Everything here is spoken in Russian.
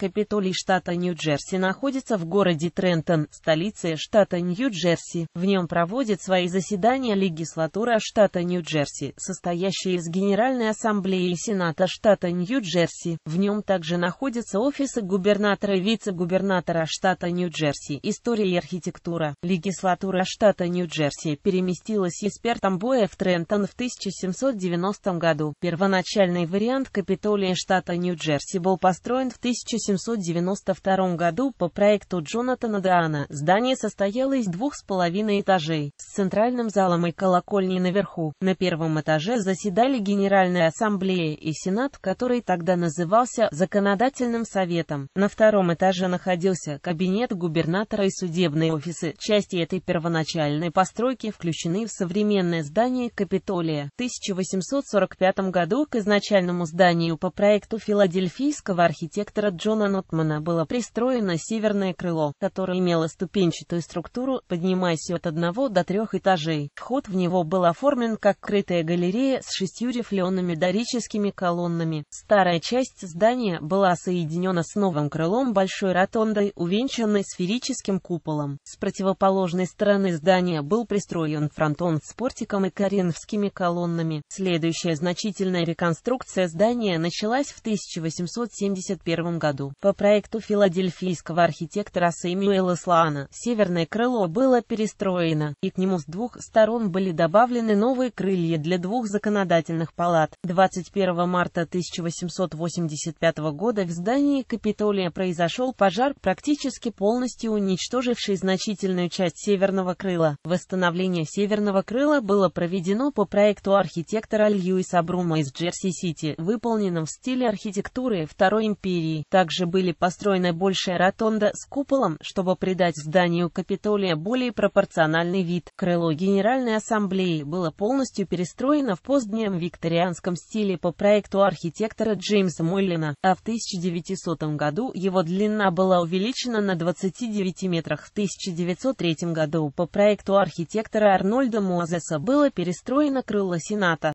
Капитолий штата Нью-Джерси находится в городе Трентон, столице штата Нью-Джерси. В нем проводит свои заседания легислатура штата Нью-Джерси, состоящая из Генеральной Ассамблеи и Сената штата Нью-Джерси. В нем также находятся офисы губернатора и вице-губернатора штата Нью-Джерси. История и архитектура. Легислатура штата Нью-Джерси переместилась из Пертамбоя в Трентон в 1790 году. Первоначальный вариант Капитолия штата Нью-Джерси был построен в 1790 1792 году по проекту Джонатана Даана здание состояло из двух с половиной этажей, с центральным залом и колокольней наверху. На первом этаже заседали Генеральная Ассамблея и Сенат, который тогда назывался Законодательным Советом. На втором этаже находился кабинет губернатора и судебные офисы. Части этой первоначальной постройки включены в современное здание Капитолия. В 1845 году к изначальному зданию по проекту филадельфийского архитектора Джона Нотмана было пристроено северное крыло, которое имело ступенчатую структуру, поднимаясь от одного до трех этажей. Вход в него был оформлен как крытая галерея с шестью рифлеными дорическими колоннами. Старая часть здания была соединена с новым крылом большой ротондой, увенчанной сферическим куполом. С противоположной стороны здания был пристроен фронтон с портиком и коринфскими колоннами. Следующая значительная реконструкция здания началась в 1871 году. По проекту филадельфийского архитектора Сэмюэла Слаана, северное крыло было перестроено, и к нему с двух сторон были добавлены новые крылья для двух законодательных палат. 21 марта 1885 года в здании Капитолия произошел пожар, практически полностью уничтоживший значительную часть северного крыла. Восстановление северного крыла было проведено по проекту архитектора Льюиса Брума из Джерси-Сити, выполненном в стиле архитектуры Второй империи. Также также были построены большая ротонда с куполом, чтобы придать зданию Капитолия более пропорциональный вид. Крыло Генеральной Ассамблеи было полностью перестроено в позднем викторианском стиле по проекту архитектора Джеймса Мойлина, а в 1900 году его длина была увеличена на 29 метрах. В 1903 году по проекту архитектора Арнольда Мозеса было перестроено крыло Сената.